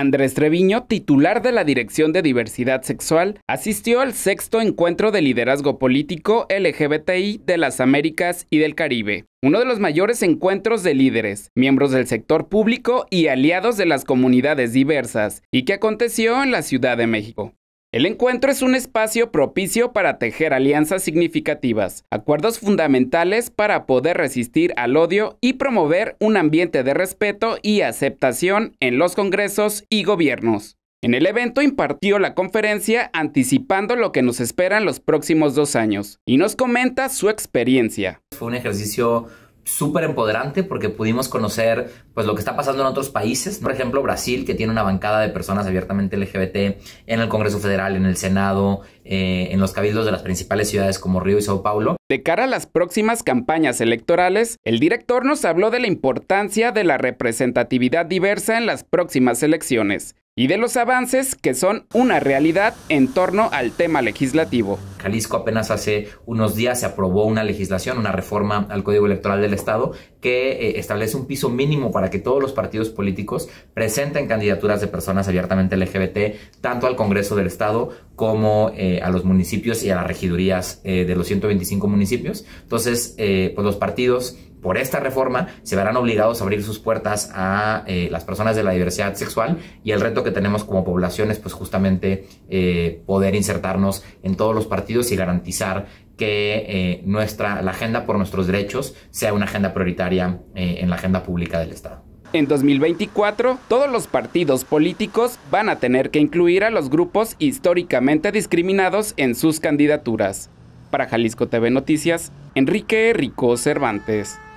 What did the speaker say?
Andrés Treviño, titular de la Dirección de Diversidad Sexual, asistió al sexto encuentro de liderazgo político LGBTI de las Américas y del Caribe, uno de los mayores encuentros de líderes, miembros del sector público y aliados de las comunidades diversas, y que aconteció en la Ciudad de México. El encuentro es un espacio propicio para tejer alianzas significativas, acuerdos fundamentales para poder resistir al odio y promover un ambiente de respeto y aceptación en los congresos y gobiernos. En el evento impartió la conferencia anticipando lo que nos esperan los próximos dos años y nos comenta su experiencia. Fue un ejercicio súper empoderante porque pudimos conocer pues lo que está pasando en otros países, por ejemplo Brasil que tiene una bancada de personas abiertamente LGBT en el Congreso Federal, en el Senado, eh, en los cabildos de las principales ciudades como Río y Sao Paulo. De cara a las próximas campañas electorales, el director nos habló de la importancia de la representatividad diversa en las próximas elecciones y de los avances que son una realidad en torno al tema legislativo. Jalisco apenas hace unos días se aprobó una legislación, una reforma al Código Electoral del Estado que eh, establece un piso mínimo para que todos los partidos políticos presenten candidaturas de personas abiertamente LGBT tanto al Congreso del Estado como eh, a los municipios y a las regidurías eh, de los 125 municipios. Entonces, pues los partidos por esta reforma se verán obligados a abrir sus puertas a las personas de la diversidad sexual y el reto que tenemos como población es pues justamente poder insertarnos en todos los partidos y garantizar que eh, nuestra, la agenda por nuestros derechos sea una agenda prioritaria eh, en la agenda pública del Estado. En 2024, todos los partidos políticos van a tener que incluir a los grupos históricamente discriminados en sus candidaturas. Para Jalisco TV Noticias, Enrique Rico Cervantes.